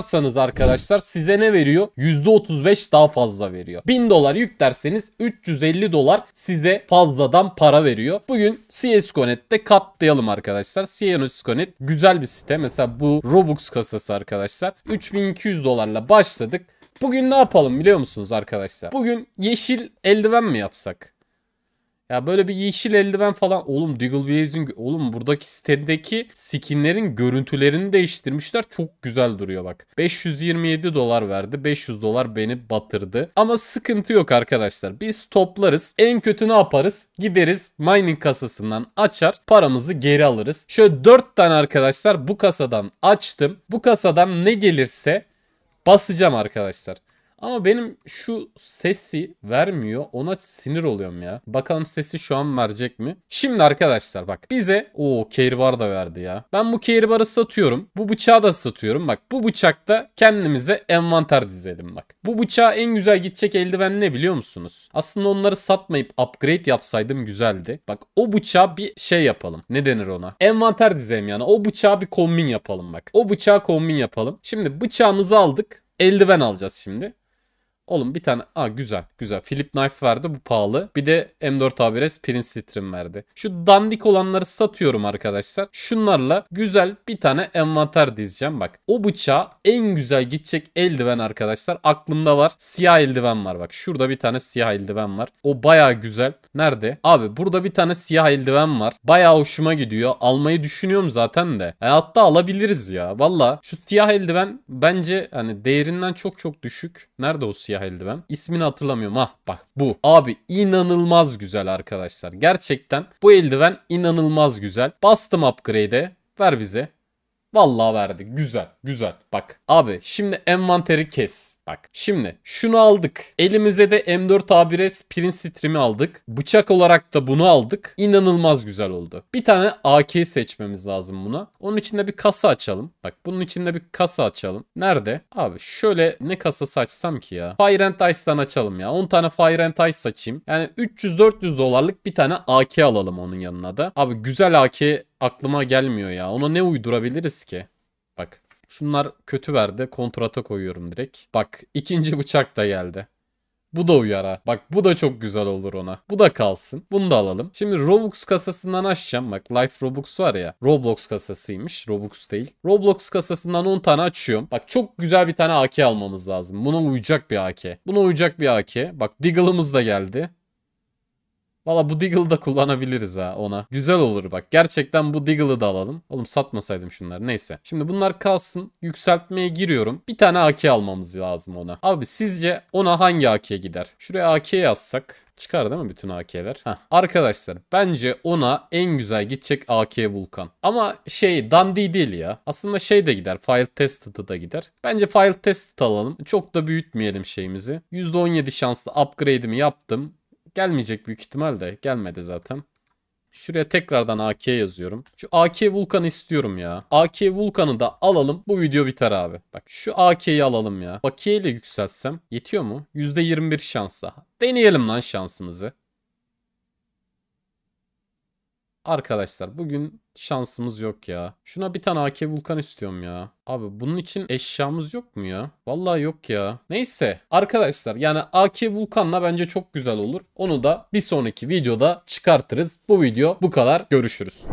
yüklarsanız arkadaşlar size ne veriyor? %35 daha fazla veriyor. 1000 dolar yüklerseniz 350 dolar size fazladan para veriyor. Bugün CSGO.net'te katlayalım arkadaşlar. CSGO.net güzel bir site. Mesela bu Robux kasası arkadaşlar. 3200 dolarla başladık. Bugün ne yapalım biliyor musunuz arkadaşlar? Bugün yeşil eldiven mi yapsak? Ya böyle bir yeşil eldiven falan. Oğlum Digglebaze'in oğlum buradaki sitedeki skinlerin görüntülerini değiştirmişler. Çok güzel duruyor bak. 527 dolar verdi. 500 dolar beni batırdı. Ama sıkıntı yok arkadaşlar. Biz toplarız. En kötü ne yaparız? Gideriz mining kasasından açar. Paramızı geri alırız. Şöyle 4 tane arkadaşlar bu kasadan açtım. Bu kasadan ne gelirse basacağım arkadaşlar. Ama benim şu sesi vermiyor. Ona sinir oluyorum ya. Bakalım sesi şu an verecek mi? Şimdi arkadaşlar bak bize o keyribar da verdi ya. Ben bu keyribarı satıyorum. Bu bıçağı da satıyorum. Bak bu bıçakta kendimize envanter dizelim bak. Bu bıçağa en güzel gidecek eldiven ne biliyor musunuz? Aslında onları satmayıp upgrade yapsaydım güzeldi. Bak o bıçağa bir şey yapalım. Ne denir ona? Envanter dizelim yani. O bıçağa bir kombin yapalım bak. O bıçağa kombin yapalım. Şimdi bıçağımızı aldık. Eldiven alacağız şimdi. Oğlum bir tane. Aa güzel güzel. Philip Knife verdi bu pahalı. Bir de m 4 a Prince Titrim verdi. Şu dandik olanları satıyorum arkadaşlar. Şunlarla güzel bir tane envanter dizeceğim. Bak o bıçağa en güzel gidecek eldiven arkadaşlar. Aklımda var. Siyah eldiven var bak. Şurada bir tane siyah eldiven var. O baya güzel. Nerede? Abi burada bir tane siyah eldiven var. Baya hoşuma gidiyor. Almayı düşünüyorum zaten de. E, hatta alabiliriz ya. Valla şu siyah eldiven bence hani değerinden çok çok düşük. Nerede o siyah siyah eldiven. İsmini hatırlamıyorum. Ah bak bu. Abi inanılmaz güzel arkadaşlar. Gerçekten bu eldiven inanılmaz güzel. Bastım upgrade'e. Ver bize. Vallahi verdi. Güzel. Güzel. Bak abi şimdi envanteri kes. Bak şimdi şunu aldık. Elimize de M4A1S Prince Stream'i aldık. Bıçak olarak da bunu aldık. İnanılmaz güzel oldu. Bir tane AK seçmemiz lazım buna. Onun için de bir kasa açalım. Bak bunun için de bir kasa açalım. Nerede? Abi şöyle ne kasası açsam ki ya? Fire and Ice'dan açalım ya. 10 tane Fire and Ice açayım. Yani 300-400 dolarlık bir tane AK alalım onun yanına da. Abi güzel AK aklıma gelmiyor ya. Ona ne uydurabiliriz ki? Bak şunlar kötü verdi. Kontrata koyuyorum direkt. Bak ikinci bıçak da geldi. Bu da uyar Bak bu da çok güzel olur ona. Bu da kalsın. Bunu da alalım. Şimdi Robux kasasından açacağım. Bak Life Robux var ya. Roblox kasasıymış. Robux değil. Roblox kasasından 10 tane açıyorum. Bak çok güzel bir tane AK almamız lazım. Buna uyacak bir AK. Buna uyacak bir AK. Bak Diggle'ımız da geldi. Valla bu Deagle'ı da kullanabiliriz ha ona. Güzel olur bak. Gerçekten bu Deagle'ı da alalım. Oğlum satmasaydım şunları. Neyse. Şimdi bunlar kalsın. Yükseltmeye giriyorum. Bir tane AK almamız lazım ona. Abi sizce ona hangi AK gider? Şuraya AK yazsak. Çıkar değil mi bütün AK'ler? Heh. Arkadaşlar bence ona en güzel gidecek AK Vulkan. Ama şey dandy değil ya. Aslında şey de gider. File Tested'ı da gider. Bence File Tested alalım. Çok da büyütmeyelim şeyimizi. %17 şanslı upgrade'imi yaptım. Gelmeyecek büyük ihtimal de Gelmedi zaten. Şuraya tekrardan AK yazıyorum. Şu AK Vulkan'ı istiyorum ya. AK Vulkan'ı da alalım. Bu video biter abi. Bak şu AK'yi alalım ya. Bakiye ile yükselsem yetiyor mu? %21 şans daha. Deneyelim lan şansımızı. Arkadaşlar bugün şansımız yok ya. Şuna bir tane AK Vulkan istiyorum ya. Abi bunun için eşyamız yok mu ya? Vallahi yok ya. Neyse arkadaşlar yani AK Vulkan'la bence çok güzel olur. Onu da bir sonraki videoda çıkartırız. Bu video bu kadar. Görüşürüz.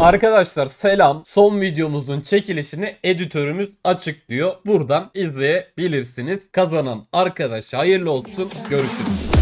Arkadaşlar selam. Son videomuzun çekilişini editörümüz açıklıyor. Buradan izleyebilirsiniz. Kazanan arkadaş hayırlı olsun. Görüşürüz.